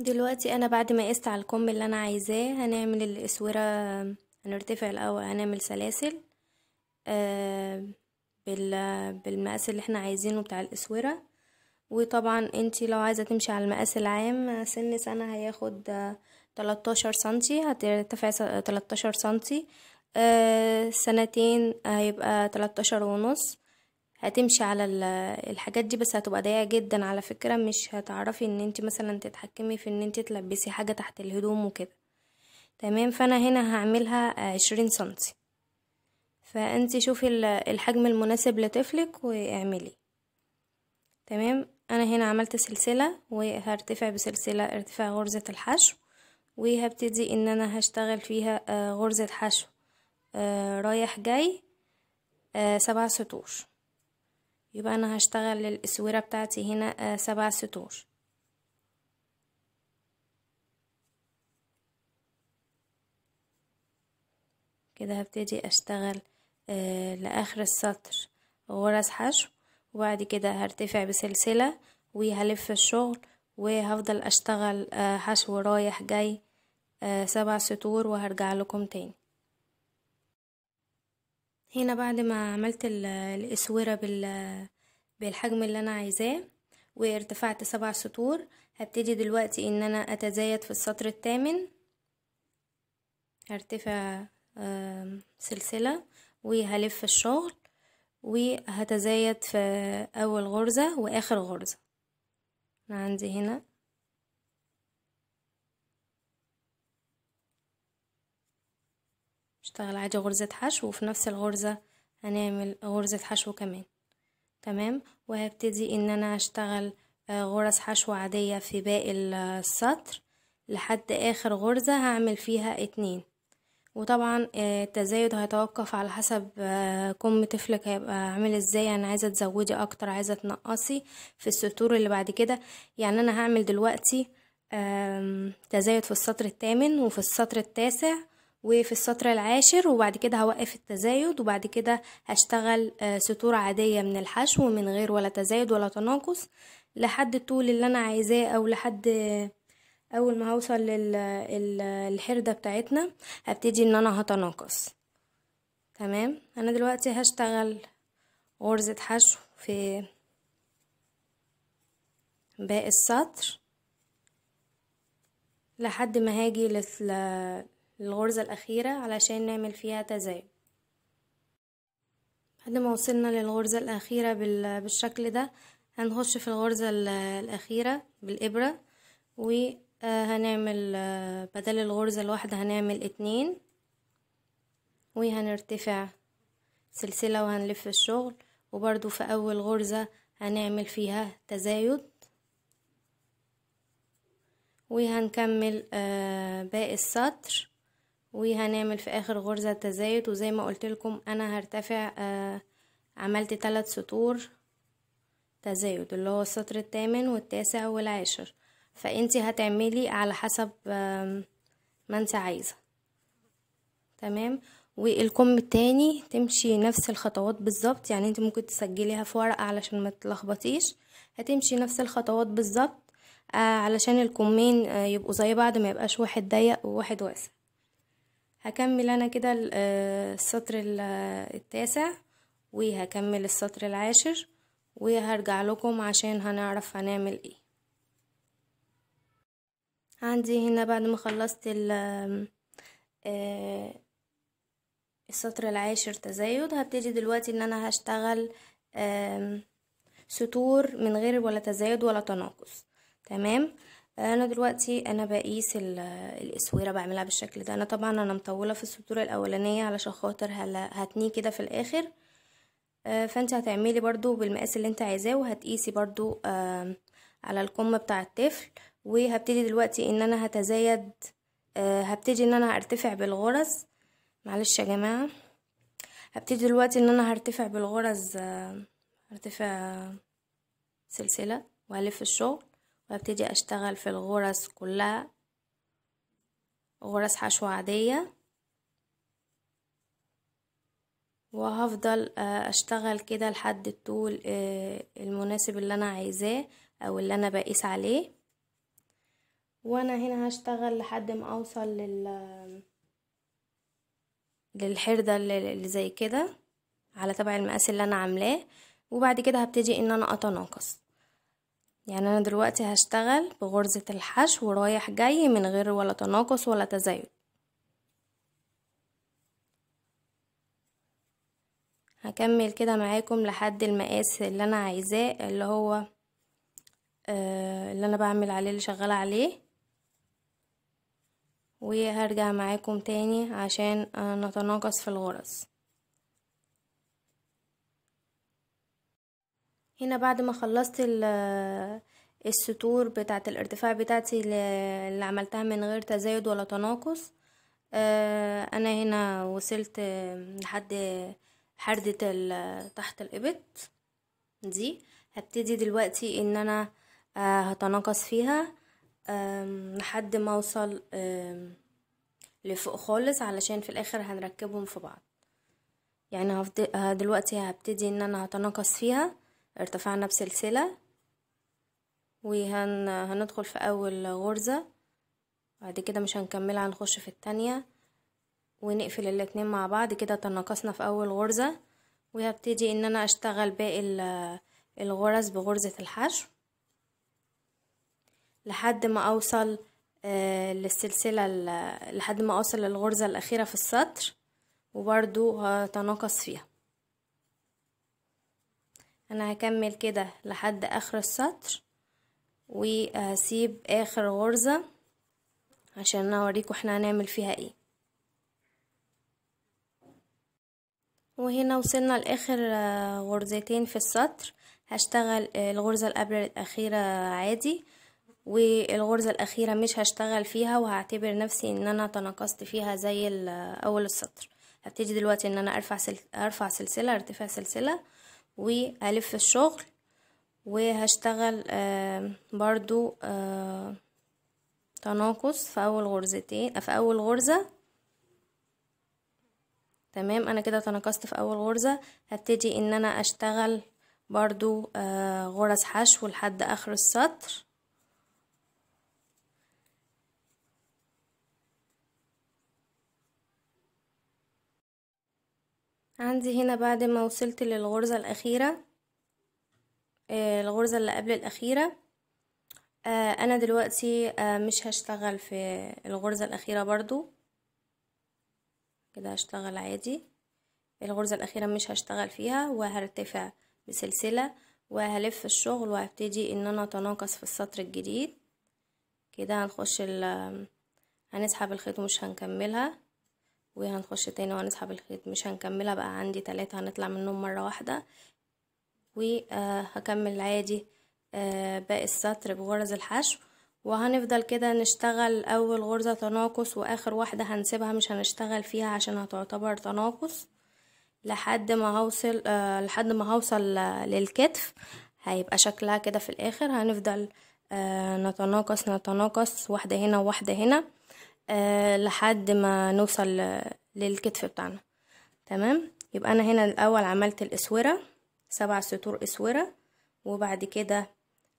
دلوقتي انا بعد ما قست على الكم اللي انا عايزاه هنعمل الاسوره هنرتفع الاول هنعمل سلاسل آه بالمقاس اللي احنا عايزينه بتاع الاسوره وطبعا انتي لو عايزه تمشي على المقاس العام سن سنه هياخد 13 آه، سنتي هترتفع 13 سنتي آه، سنتين هيبقى 13 ونص هتمشي على الحاجات دي بس هتبقى ضيقه جدا على فكره مش هتعرفي ان انت مثلا تتحكمي في ان انت تلبسي حاجه تحت الهدوم وكده تمام فانا هنا هعملها عشرين سنتي فانت شوفي الحجم المناسب لطفلك واعملي تمام انا هنا عملت سلسله وهرتفع بسلسله ارتفاع غرزه الحشو وهبتدي ان انا هشتغل فيها آه، غرزه حشو آه، رايح جاي آه، سبع سطور يبقى انا هشتغل للاسوره بتاعتي هنا آه، سبع سطور كده هبتدي اشتغل آه، لاخر السطر غرز حشو وبعد كده هرتفع بسلسله وهلف الشغل وهفضل اشتغل آه، حشو رايح جاي سبع سطور وهرجع لكم تاني هنا بعد ما عملت الاسورة بالحجم اللي انا عايزاه وارتفعت سبع سطور هبتدي دلوقتي ان انا اتزايد في السطر الثامن هرتفع سلسلة وهلف الشغل وهتزايد في اول غرزة واخر غرزة انا عندي هنا اشتغل عادي غرزة حشو وفي نفس الغرزة هنعمل غرزة حشو كمان تمام وهبتدي ان انا اشتغل آه، غرز حشو عادية في باقي السطر لحد اخر غرزة هعمل فيها اتنين وطبعا آه، التزايد هيتوقف على حسب آه، كم طفلك هيبقى عامل ازاي انا عايزه تزودي اكتر عايزه تنقصي في السطور اللي بعد كده يعني انا هعمل دلوقتي تزايد في السطر الثامن وفي السطر التاسع وفي السطر العاشر وبعد كده هوقف التزايد وبعد كده هشتغل آه، سطور عادية من الحشو من غير ولا تزايد ولا تناقص لحد الطول اللي انا عايزاه او لحد اول ما هوصل للحردة بتاعتنا هبتدي ان انا هتناقص تمام انا دلوقتي هشتغل غرزة حشو في باقي السطر لحد ما هاجي الغرزة الأخيرة علشان نعمل فيها تزايد بعد ما وصلنا للغرزة الأخيرة بالشكل ده هنخش في الغرزة الأخيرة بالإبرة وهنعمل آه، آه، بدل الغرزة الواحدة هنعمل اتنين وهنرتفع سلسلة وهنلف الشغل وبرضو في أول غرزة هنعمل فيها تزايد وهنكمل آه، باقي السطر وهنعمل في اخر غرزة تزايد وزي ما قلت لكم انا هرتفع آه عملت ثلاث سطور تزايد اللي هو السطر الثامن والتاسع والعاشر فانت هتعملي على حسب آه ما انت عايزة تمام والكم التاني تمشي نفس الخطوات بالظبط يعني انت ممكن تسجليها في ورقة علشان ما تلخبطيش هتمشي نفس الخطوات بالظبط آه علشان الكمين آه يبقوا زي بعض ما يبقاش واحد ضيق وواحد واسع هكمل انا كده آه، السطر آه، التاسع وهكمل السطر العاشر وهرجع لكم عشان هنعرف هنعمل ايه عندي هنا بعد ما خلصت آه، السطر العاشر تزايد هبتدي دلوقتي ان انا هشتغل سطور من غير ولا تزايد ولا تناقص تمام انا دلوقتي انا بقيس الاسوره بعملها بالشكل ده انا طبعا انا مطوله في السطور الاولانيه علشان خاطر هتنيه كده في الاخر آه، فانت هتعملي برضو بالمقاس اللي انت عايزاه وهتقيسي برضو على الكم بتاع الطفل وهبتدي دلوقتي ان انا هتزايد آه، هبتدي ان انا هرتفع بالغرز معلش يا جماعه هبتدي دلوقتي ان انا هرتفع بالغرز ارتفع سلسله وهلف الشغل وابتدي اشتغل في الغرز كلها غرز حشو عادية وهفضل آه، اشتغل كده لحد الطول آه، المناسب اللي انا عايزاه او اللي انا بقيس عليه وانا هنا هشتغل لحد ما اوصل لل للحردة اللي زي كده على تبع المقاس اللي انا عاملاه وبعد كده هبتدي ان انا اتناقص يعني أنا دلوقتي هشتغل بغرزة الحشو ورايح جاي من غير ولا تناقص ولا تزايد هكمل كده معاكم لحد المقاس اللي أنا عايزاه اللي هو آه، اللي أنا بعمل عليه اللي شغالة عليه وهرجع معاكم تاني عشان آه، نتناقص في الغرز هنا بعد ما خلصت السطور بتاعة الارتفاع بتاعتي اللي عملتها من غير تزايد ولا تناقص آه، انا هنا وصلت لحد حردة تحت الابط دي هبتدي دلوقتي ان انا آه، هتناقص فيها لحد ما اوصل لفوق خالص علشان في الاخر هنركبهم في بعض يعني آه، دلوقتي هبتدي ان انا هتناقص فيها ارتفعنا بسلسلة وهندخل في أول غرزة بعد كده مش هنكملها هنخش في التانية ونقفل الاتنين مع بعض كده تناقصنا في أول غرزة وهبتدي ان انا اشتغل باقي الغرز بغرزة الحشو لحد ما اوصل آه، للسلسلة لحد ما اوصل للغرزة الاخيرة في السطر وبرضو هتناقص فيها انا هكمل كده لحد اخر السطر وهسيب اخر غرزة عشان اوريكم احنا هنعمل فيها ايه وهنا وصلنا لاخر غرزتين في السطر هشتغل الغرزة القبل الاخيرة عادي والغرزة الاخيرة مش هشتغل فيها وهعتبر نفسي ان انا تناقصت فيها زي اول السطر هبتدي دلوقتي ان انا ارفع سلسلة ارفع سلسلة أرفع سلسلة وألف الشغل وهشتغل برضو تناقص في أول غرزتين في أول غرزة تمام أنا كده تناقصت في أول غرزة هبتدي إن أنا أشتغل برضو غرز حشو لحد آخر السطر عندي هنا بعد ما وصلت للغرزة الأخيرة آه، الغرزة اللي قبل الأخيرة آه، أنا دلوقتي آه، مش هشتغل في الغرزة الأخيرة برضو كده هشتغل عادي الغرزة الأخيرة مش هشتغل فيها وهرتفع بسلسلة وهلف الشغل وهبتدي ان انا اتناقص في السطر الجديد كده هنخش ال هنسحب الخيط ومش هنكملها وهنخش تاني وهنسحب الخيط مش هنكملها بقى عندي تلاتة هنطلع منهم مرة واحدة وهكمل آه، عادي آه، باقي السطر بغرز الحشو وهنفضل كده نشتغل اول غرزة تناقص واخر واحدة هنسيبها مش هنشتغل فيها عشان هتعتبر تناقص لحد ما هوصل آه لحد ما هوصل آه، للكتف هيبقى شكلها كده في الاخر هنفضل آه نتناقص نتناقص واحدة هنا وواحدة هنا آه، لحد ما نوصل للكتف بتاعنا تمام يبقى انا هنا الاول عملت الاسوره سبع سطور اسوره وبعد كده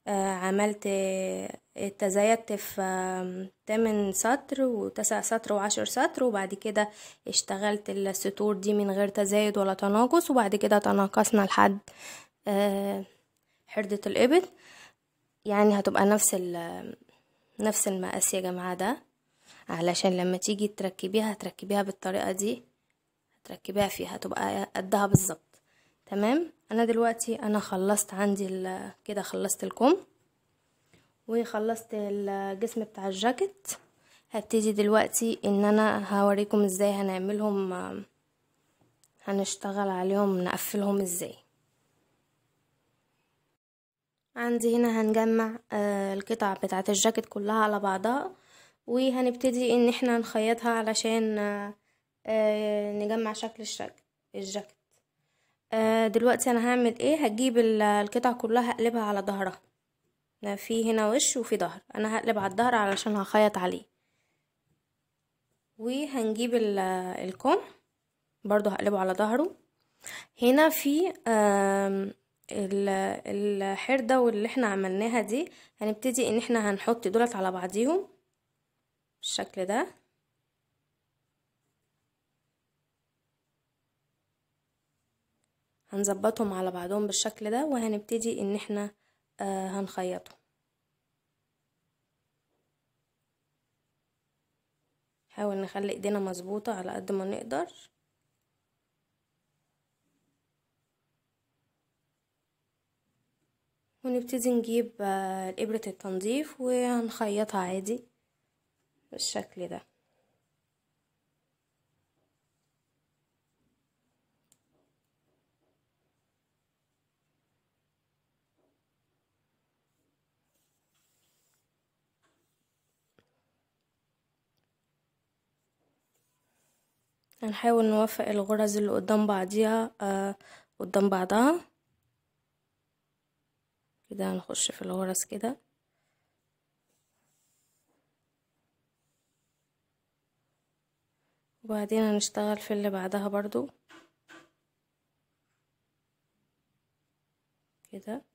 آه، عملت آه، تزايدت في 8 سطر وتسع سطر وعشر سطر وبعد كده اشتغلت السطور دي من غير تزايد ولا تناقص وبعد كده تناقصنا لحد حردة الإبط يعني هتبقى نفس نفس المقاس يا جماعة ده علشان لما تيجي تركبيها هتركبيها بالطريقة دي هتركبيها فيها هتبقى قدها بالظبط تمام انا دلوقتي انا خلصت عندي كده خلصت الكم وخلصت الجسم بتاع الجاكيت هبتدي دلوقتي ان انا هوريكم ازاي هنعملهم هنشتغل عليهم نقفلهم ازاي عندي هنا هنجمع آه، القطع بتاعه الجاكيت كلها على بعضها وهنبتدي ان احنا نخيطها علشان آه، آه، نجمع شكل الجاكيت آه، دلوقتي انا هعمل ايه هجيب القطع كلها اقلبها على ظهرها في هنا وش وفي ظهر انا هقلب على الظهر علشان هخيط عليه وهنجيب الكم برضو هقلبه على ظهره هنا في الحردة واللي احنا عملناها دي هنبتدي ان احنا هنحط دولت على بعضيهم بالشكل ده هنظبطهم على بعضهم بالشكل ده وهنبتدي ان احنا آه، هنخيطهم نحاول نخلي ايدينا مظبوطة على قد ما نقدر ونبتدي نجيب آه، ابرة الابرة التنظيف وهنخيطها عادي بالشكل ده هنحاول نوفق الغرز اللي قدام بعضيها آه قدام بعضها كده هنخش في الغرز كده وبعدين هنشتغل في اللي بعدها برضو كده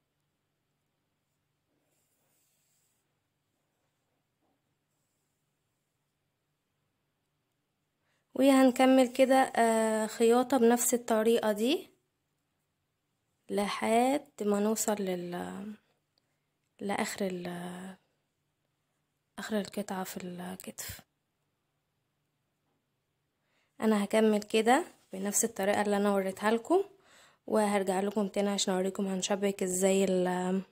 وهنكمل كده آه، خياطة بنفس الطريقة دي لحد ما نوصل لل لآخر ال آخر القطعة في الكتف انا هكمل كده بنفس الطريقه اللي انا وريتها لكم وهرجع لكم تاني عشان اوريكم هنشبك ازاي ال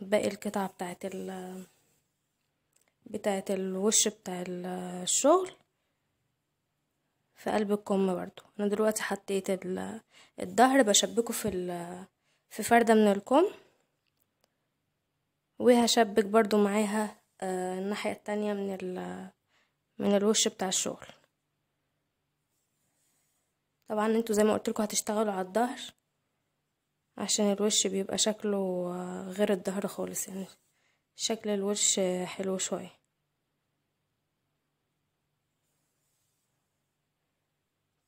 باقي القطع بتاعه ال بتاعه الوش بتاع الشغل في قلب الكم برضو انا دلوقتي حطيت الظهر بشبكه في في فرده من الكم وهشبك برضو معاها آه، الناحيه التانية من من الوش بتاع الشغل طبعا انتوا زي ما قلتلكوا هتشتغلوا على الظهر عشان الوش بيبقى شكله آه، غير الظهر خالص يعني شكل الوش حلو شويه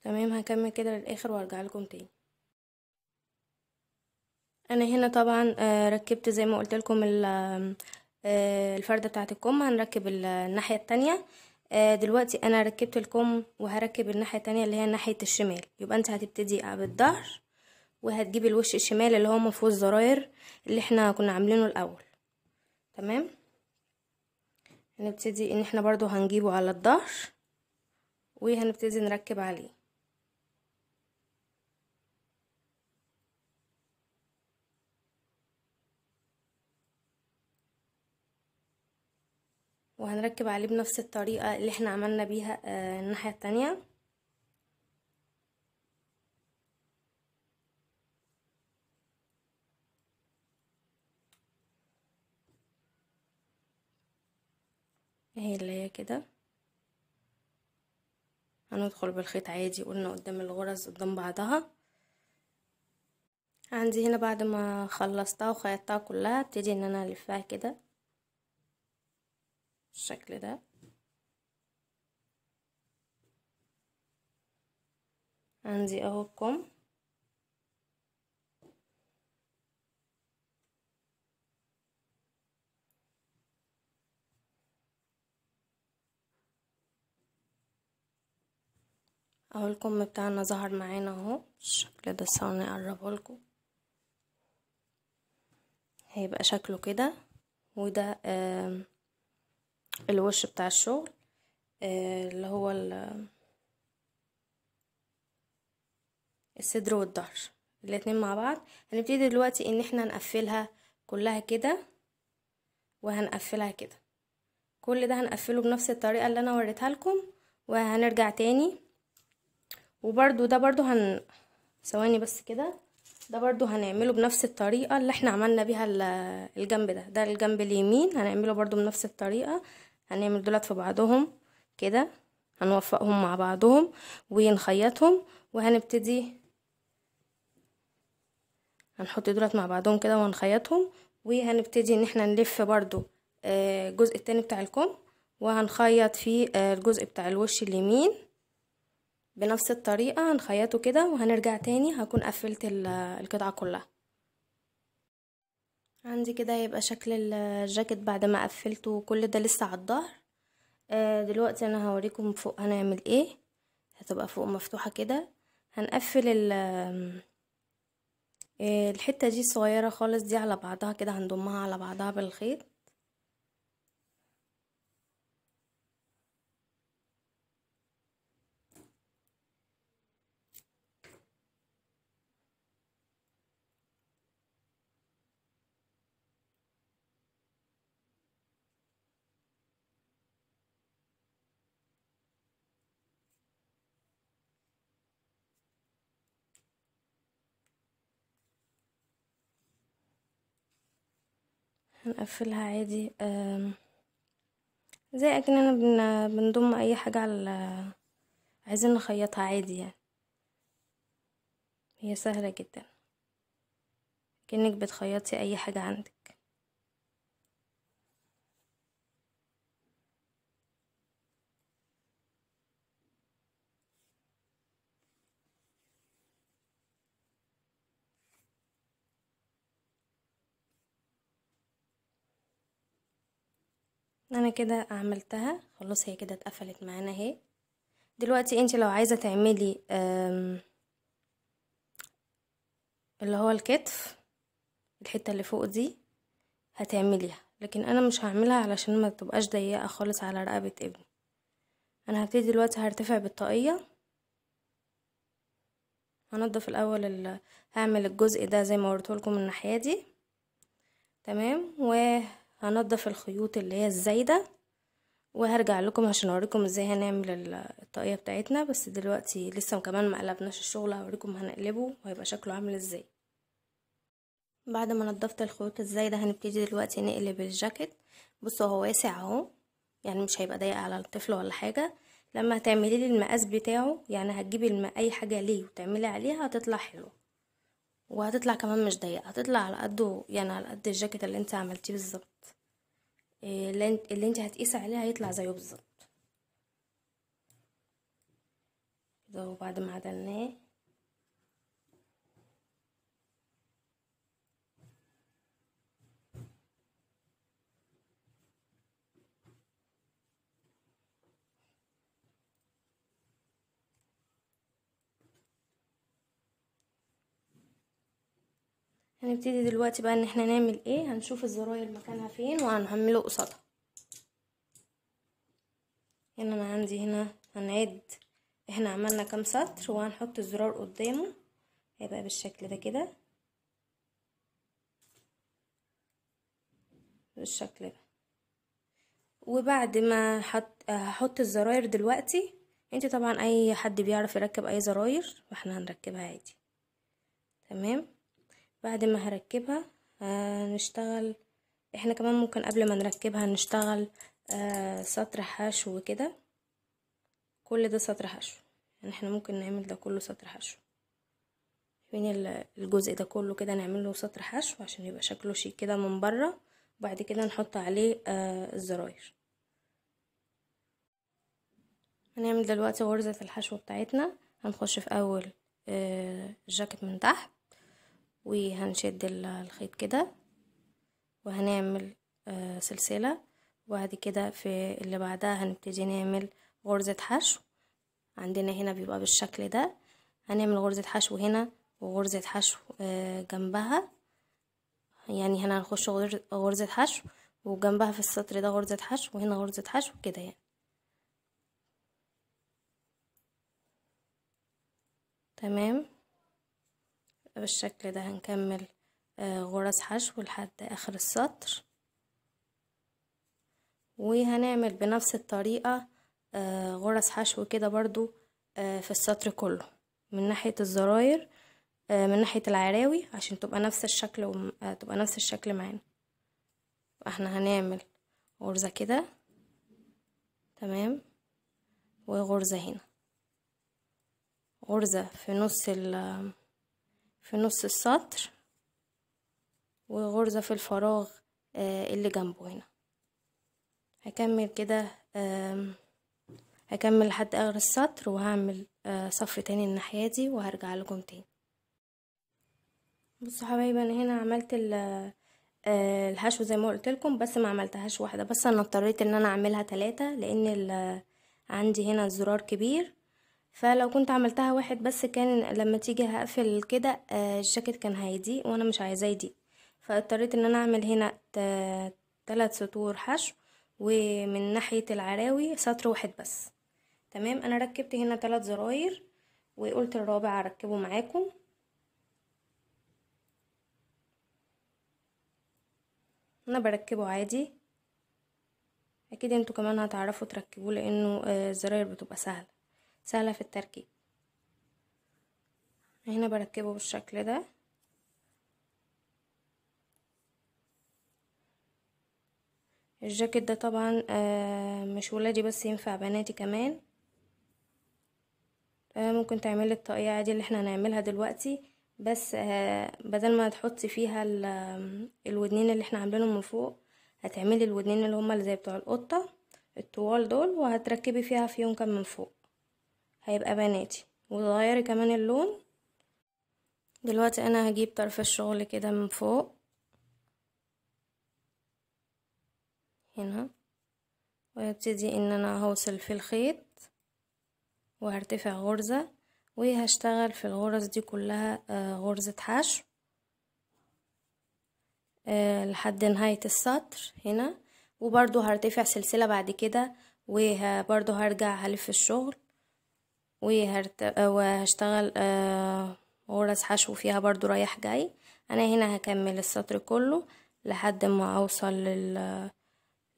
تمام هكمل كده للاخر وارجع لكم تاني انا هنا طبعا آه، ركبت زي ما قلت لكم آه، الفرده بتاعه الكم هنركب الناحيه التانية آه، دلوقتي انا ركبت الكم وهركب الناحية التانية اللي هي ناحية الشمال يبقى انت هتبتدي بالظهر وهتجيب الوش الشمال اللي هو مفهوش زراير اللي احنا كنا عاملينه الاول تمام هنبتدي ان احنا برضو هنجيبه على الظهر وهنبتدي نركب عليه وهنركب عليه بنفس الطريقة اللي احنا عملنا بيها آه، الناحية التانية اهي اللي هي كده هندخل بالخيط عادي قلنا قدام الغرز قدام بعضها عندي هنا بعد ما خلصتها وخيطتها كلها ابتدي ان انا الفها كده بالشكل ده عندي اهو الكم اهو الكم بتاعنا ظهر معانا اهو بالشكل ده ثواني اقربه لكم هيبقى شكله كده وده آه الوش بتاع الشغل آه، اللي هو الصدر والظهر الاتنين مع بعض هنبتدي دلوقتي ان احنا نقفلها كلها كده وهنقفلها كده كل ده هنقفله بنفس الطريقة اللي انا وريتها لكم وهنرجع تاني وبرده ده برده هن ثواني بس كده ده برضو هنعمله بنفس الطريقة اللي احنا عملنا بيها الجنب ده ده الجنب اليمين هنعمله برضو بنفس الطريقة هنعمل دولت في بعضهم كده هنوفقهم مع بعضهم ونخيطهم وهنبتدي هنحط دولت مع بعضهم كده وهنخيطهم وهنبتدي ان احنا نلف برضو آه، الجزء التاني بتاع الكم وهنخيط في آه، الجزء بتاع الوش اليمين بنفس الطريقة هنخيطه كده وهنرجع تاني هكون قفلت القطعة كلها عندي كده يبقى شكل الجاكت بعد ما قفلته كل ده لسه على الظهر آه، دلوقتي انا هوريكم فوق هنعمل ايه هتبقى فوق مفتوحة كده هنقفل آه، الحتة دي صغيرة خالص دي على بعضها كده هنضمها على بعضها بالخيط هنقفلها عادي زي اكننا بن بنضم اي حاجه على عايزين نخيطها عادي يعني هي سهله جدا كأنك بتخيطي اي حاجه عندك انا كده عملتها خلاص هي كده اتقفلت معانا اهي دلوقتي انت لو عايزه تعملي اللي هو الكتف الحته اللي فوق دي هتعمليها لكن انا مش هعملها علشان ما تبقاش ضيقه خالص على رقبه ابني انا هبتدي دلوقتي هرتفع بالطاقيه هنضف الاول هعمل الجزء ده زي ما قلت من الناحيه دي تمام و هنضف الخيوط اللي هي الزايدة وهرجع لكم عشان اوريكم ازاي هنعمل الطاقية بتاعتنا بس دلوقتي لسه كمان مقلبناش الشغل هوريكم هنقلبه وهيبقى شكله عامل ازاي بعد ما نضفت الخيوط الزايدة هنبتدي دلوقتي نقلب الجاكيت بصوا هو واسع اهو يعني مش هيبقى ضيق على الطفل ولا حاجة لما هتعملي لي المقاس بتاعه يعني هتجيبي الماء اي حاجة ليه وتعملي عليها هتطلع حلو وهتطلع كمان مش ضيقه هتطلع على قده يعني على قد الجاكيت اللي انت عملتيه بالظبط اللي انت هتقيسي عليه هيطلع زيه بالظبط كده وبعد ما عدلناه هنبتدي دلوقتي بقى ان احنا نعمل ايه هنشوف الزراير مكانها فين وهنعمله قصادها هنا انا عندي هنا هنعد احنا عملنا كام سطر وهنحط الزرار قدامه هيبقى بالشكل ده كده بالشكل ده وبعد ما حط هحط الزراير دلوقتي انت طبعا اي حد بيعرف يركب اي زراير فاحنا هنركبها عادي تمام بعد ما هركبها هنشتغل آه، احنا كمان ممكن قبل ما نركبها نشتغل آه، سطر حشو كده كل ده سطر حشو يعني احنا ممكن نعمل ده كله سطر حشو فين يعني الجزء ده كله كده نعمله سطر حشو عشان يبقى شكله شيك كده من بره وبعد كده نحط عليه آه، الزراير هنعمل دلوقتي غرزة الحشو بتاعتنا هنخش في اول جاكت من تحت وهنشد الخيط كده وهنعمل آه، سلسلة وبعد كده في اللي بعدها هنبتدي نعمل غرزة حشو عندنا هنا بيبقى بالشكل ده هنعمل غرزة حشو هنا وغرزة حشو آه، جنبها يعني هنا هنخش غرزة حشو وجنبها في السطر ده غرزة حشو وهنا غرزة حشو كده يعني تمام بالشكل ده هنكمل آه، غرز حشو لحد اخر السطر وهنعمل بنفس الطريقة آه، غرز حشو كده برضو آه، في السطر كله من ناحية الزراير من ناحية العراوي عشان تبقى نفس الشكل وتبقى نفس الشكل معانا احنا هنعمل غرزة كده تمام وغرزة هنا غرزة في نص ال في نص السطر وغرزة في الفراغ آه، اللي جنبه هنا هكمل كده هكمل لحد اخر السطر وهعمل آه، صف تاني الناحية دي وهرجع لكم تاني بصوا حبايبي انا هنا عملت الحشو آه، زي ما قلت لكم بس ما عملتهاش واحده بس انا اضطريت ان انا اعملها ثلاثه لان عندي هنا الزرار كبير فلو كنت عملتها واحد بس كان لما تيجي هقفل كده آه، الجاكيت كان هيضيق وانا مش عايزاه يضيق فاضطريت ان انا اعمل هنا ثلاث سطور حشو ومن ناحيه العراوي سطر واحد بس تمام انا ركبت هنا ثلاث زراير وقلت الرابع اركبه معاكم انا بركبه عادي اكيد انتوا كمان هتعرفوا تركبوه لانه آه، الزراير بتبقى سهله سهلة في التركيب هنا بركبه بالشكل ده الجاكيت ده طبعا آه، مش ولادي بس ينفع بناتي كمان آه، ممكن تعملي الطاقية عادي اللي احنا هنعملها دلوقتي بس آه، بدل ما تحطي فيها الودنين اللي احنا عاملينهم من فوق هتعملي الودنين اللي هما اللي زي بتوع القطة الطوال دول وهتركبي فيها فيونكة من فوق هيبقى بناتي وتغيري كمان اللون دلوقتي انا هجيب طرف الشغل كده من فوق هنا وابتدي ان انا هوصل في الخيط وهرتفع غرزة وهشتغل في الغرز دي كلها آه، غرزة حشو آه، لحد نهاية السطر هنا وبرضو هرتفع سلسلة بعد كده وبرضو هرجع هلف الشغل وهرت... وهشتغل غرز آه، حشو فيها برضو رايح جاي انا هنا هكمل السطر كله لحد ما اوصل لل...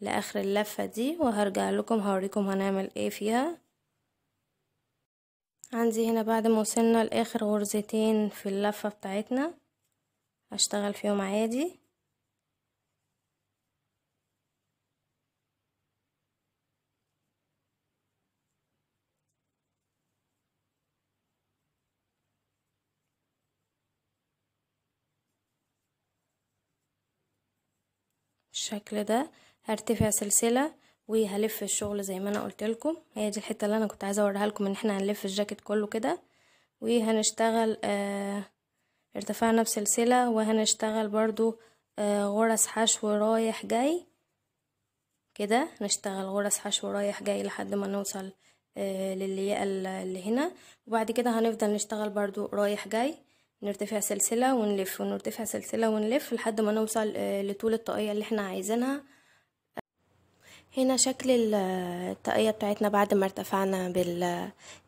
لاخر اللفة دي وهرجع لكم هوريكم هنعمل ايه فيها عندي هنا بعد ما وصلنا لاخر غرزتين في اللفة بتاعتنا هشتغل فيهم عادي بالشكل ده هرتفع سلسلة وهلف الشغل زي ما انا قلت لكم هي دي الحته اللي انا كنت عايزه اوريها لكم ان احنا هنلف الجاكيت كله كده وهنشتغل آه ارتفعنا بسلسله وهنشتغل برضو آه غرز حشو رايح جاي كده نشتغل غرز حشو رايح جاي لحد ما نوصل آه للياقه اللي هنا وبعد كده هنفضل نشتغل برضو رايح جاي نرتفع سلسلة ونلف ونرتفع سلسلة ونلف لحد ما نوصل آه، لطول الطاقية اللي احنا عايزينها هنا شكل الطاقية بتاعتنا بعد ما ارتفعنا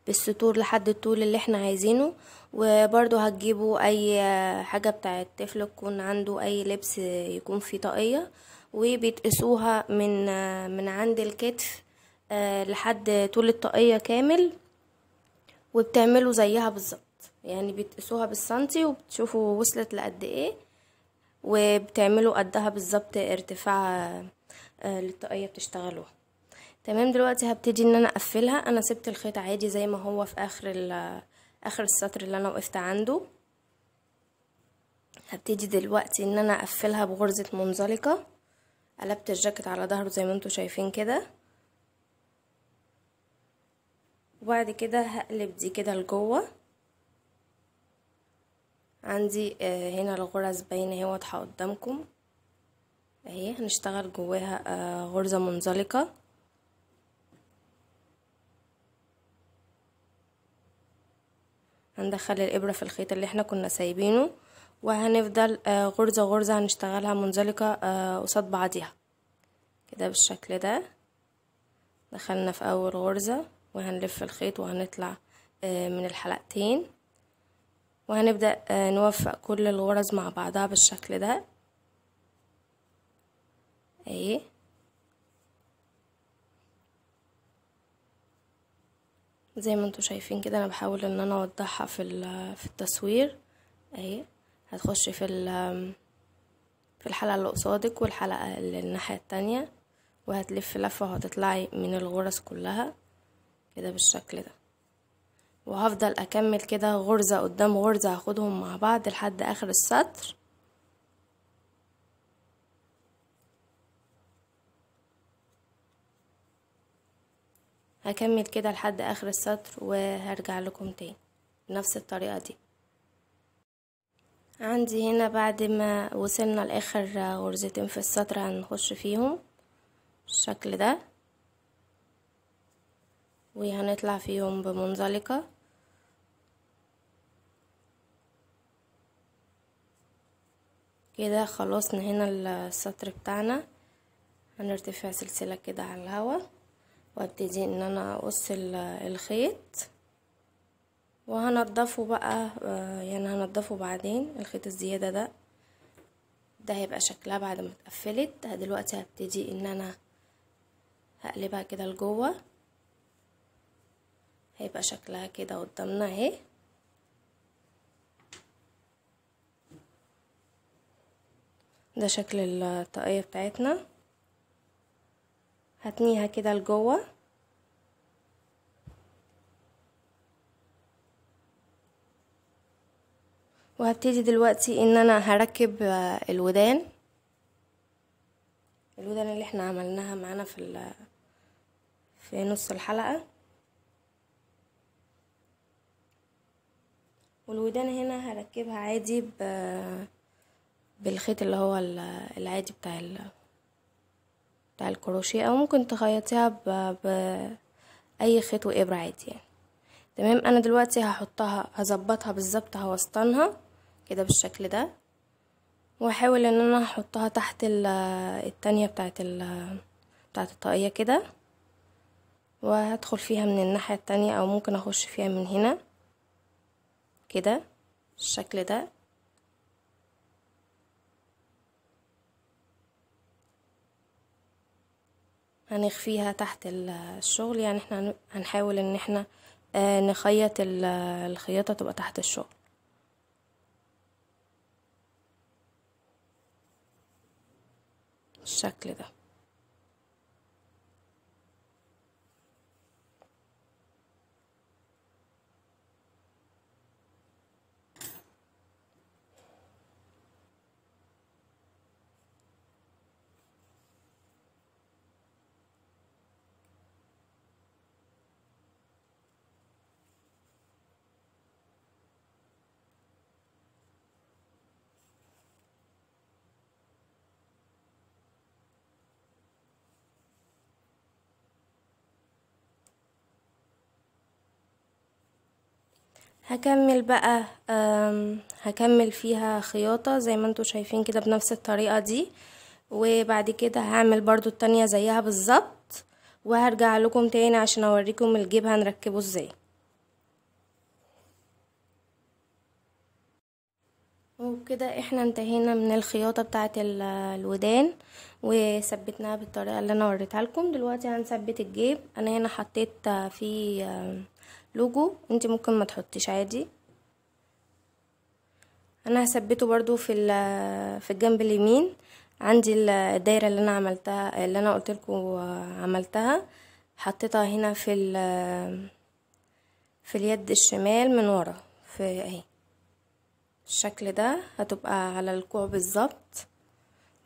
بالسطور لحد الطول اللي احنا عايزينه وبرضو هتجيبوا اي آه، حاجة بتاعت طفل يكون عنده اي لبس يكون فيه طاقية وبيتقسوها من آه، من عند الكتف لحد طول الطاقية كامل وبتعملوا زيها بالظبط يعني بتقيسوها بالسنتي وبتشوفوا وصلت لقد ايه وبتعملوا قدها بالظبط ارتفاع آه، للطاقية بتشتغلوها تمام دلوقتي هبتدي ان انا اقفلها انا سبت الخيط عادي زي ما هو في اخر اخر السطر اللي انا وقفت عنده هبتدي دلوقتي ان انا اقفلها بغرزة منزلقة قلبت الجاكيت على ظهره زي ما انتم شايفين كده وبعد كده هقلب دي كده لجوه عندي آه، هنا الغرز باينة اهي واضحة قدامكم اهي هنشتغل جواها آه، غرزة منزلقة هندخل الابرة في الخيط اللي احنا كنا سايبينه وهنفضل آه، غرزة غرزة هنشتغلها منزلقة قصاد بعضيها كده بالشكل ده دخلنا في اول غرزة وهنلف الخيط وهنطلع من الحلقتين وهنبدأ آه، نوفق كل الغرز مع بعضها بالشكل ده اهي زي ما انتوا شايفين كده انا بحاول ان انا اوضحها في في التصوير اهي هتخش في في الحلقه اللي قصادك والحلقه اللي الناحيه التانية وهتلف لفه وهتطلعي من الغرز كلها كده بالشكل ده وهفضل اكمل كده غرزة قدام غرزة هاخدهم مع بعض لحد اخر السطر هكمل كده لحد اخر السطر وهرجع لكم تاني بنفس الطريقة دي عندي هنا بعد ما وصلنا لاخر غرزتين في السطر هنخش فيهم بالشكل ده وهنطلع فيهم بمنزلقة كده خلصنا هنا السطر بتاعنا هنرتفع سلسلة كده على الهوا وابتدي ان انا اقص الخيط وهنضفه بقى آه، يعني هنضفه بعدين الخيط الزيادة ده ده هيبقى شكلها بعد ما اتقفلت دلوقتي هبتدي ان انا هقلبها كده لجوه هيبقى شكلها كده قدامنا اهي ده شكل الطاقية بتاعتنا هتنيها كده لجوه وهبتدي دلوقتي ان انا هركب آه، الودان الودان اللي احنا عملناها معانا في في نص الحلقة والودان هنا هركبها عادي ب بالخيط اللي هو العادي بتاع ال... بتاع الكروشيه او ممكن تخيطيها ب... باي خيط وابره عادي يعني تمام انا دلوقتي هحطها هظبطها بالظبط هوسطنها كده بالشكل ده واحاول ان انا احطها تحت التانية بتاعت ال... بتاعت الطاقية كده وهدخل فيها من الناحية التانية او ممكن اخش فيها من هنا كده بالشكل ده هنخفيها تحت الشغل يعني احنا هنحاول ان احنا آه، نخيط الخياطة تبقى تحت الشغل بالشكل ده هكمل بقى هكمل فيها خياطة زي ما انتوا شايفين كده بنفس الطريقة دي وبعد كده هعمل برضو التانية زيها بالظبط وهرجع لكم تاني عشان اوريكم الجيب هنركبه ازاي وبكده احنا انتهينا من الخياطة بتاعة الودان وثبتناها بالطريقة اللي انا وريتها لكم دلوقتي هنثبت الجيب انا هنا حطيت فيه لوجو انت ممكن ما تحطيش عادي انا هثبته برضو في في الجنب اليمين عندي الدايره اللي انا عملتها اللي انا قلت لكم آه، عملتها حطيتها هنا في في اليد الشمال من ورا في اهي الشكل ده هتبقى على الكوع بالظبط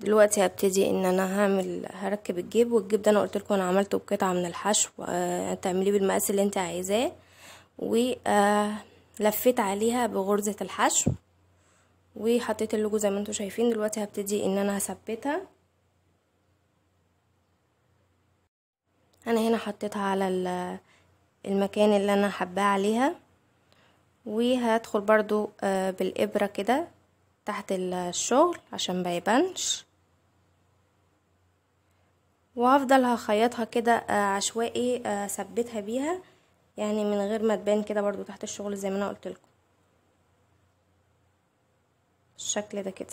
دلوقتي هبتدي ان انا هعمل هركب الجيب والجيب ده انا قلت لكم انا عملته بقطعه من الحشو هتعمليه آه، بالمقاس اللي انت عايزاه ولفيت عليها بغرزة الحشو وحطيت اللوجو زي ما انتم شايفين دلوقتي هبتدي ان انا هثبتها انا هنا حطيتها على المكان اللي انا حباه عليها وهدخل برضو آه، بالابرة كده تحت الشغل عشان ما يبانش وهفضل هخيطها كده آه، عشوائي اثبتها آه، بيها يعني من غير ما تبان كده برضو تحت الشغل زي ما انا قلت لكم الشكل ده كده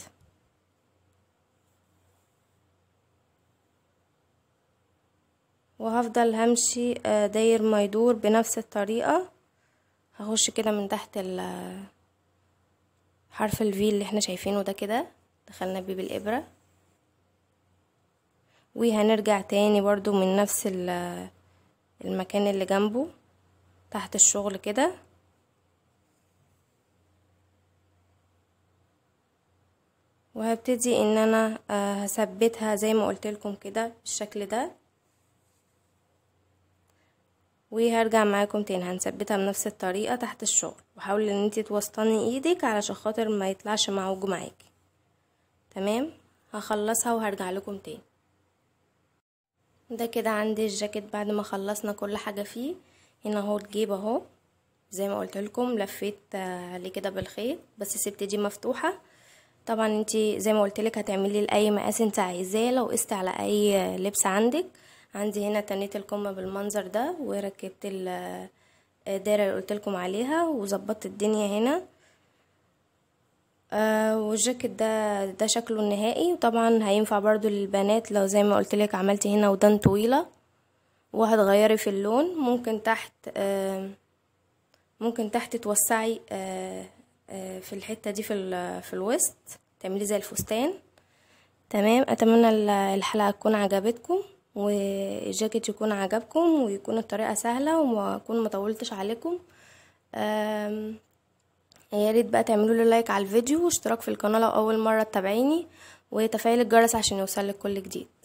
وهفضل همشي آه، داير ما يدور بنفس الطريقة هخش كده من تحت آه، حرف الفي اللي احنا شايفينه ده كده دخلنا بيه بالإبرة وهنرجع تاني برضو من نفس آه، المكان اللي جنبه تحت الشغل كده وهبتدي ان انا آه، هثبتها زي ما قلت لكم كده بالشكل ده وهرجع معاكم تاني هنثبتها بنفس الطريقه تحت الشغل وحاولي ان انت توسطني ايدك علشان خاطر ما يطلعش معوج معاكي تمام هخلصها وهرجع لكم تاني ده كده عندي الجاكيت بعد ما خلصنا كل حاجه فيه هنا اهو الجيب اهو زي ما قلت لكم لفيت عليه آه، كده بالخيط بس سبت دي مفتوحه طبعا انت زي ما قلت لك هتعملي لاي مقاس انت عايزاه لو قست على اي لبس عندك عندي هنا تنيت الكم بالمنظر ده وركبت الدايره آه، اللي قلت لكم عليها وظبطت الدنيا هنا آه والجاكيت ده ده شكله النهائي وطبعا هينفع برضو للبنات لو زي ما قلت لك عملتي هنا ودان طويله وهتغيري في اللون ممكن تحت ممكن تحت توسعي آه، آه، في الحتة دي في, في الوسط تعملي زي الفستان تمام اتمنى الحلقة تكون عجبتكم والجاكيت يكون عجبكم ويكون الطريقة سهلة ومكون مطولتش عليكم يا ريت بقى تعملوا لي لايك على الفيديو واشتراك في القناة لو اول مرة تتابعيني وتفعيل الجرس عشان يوصلك كل جديد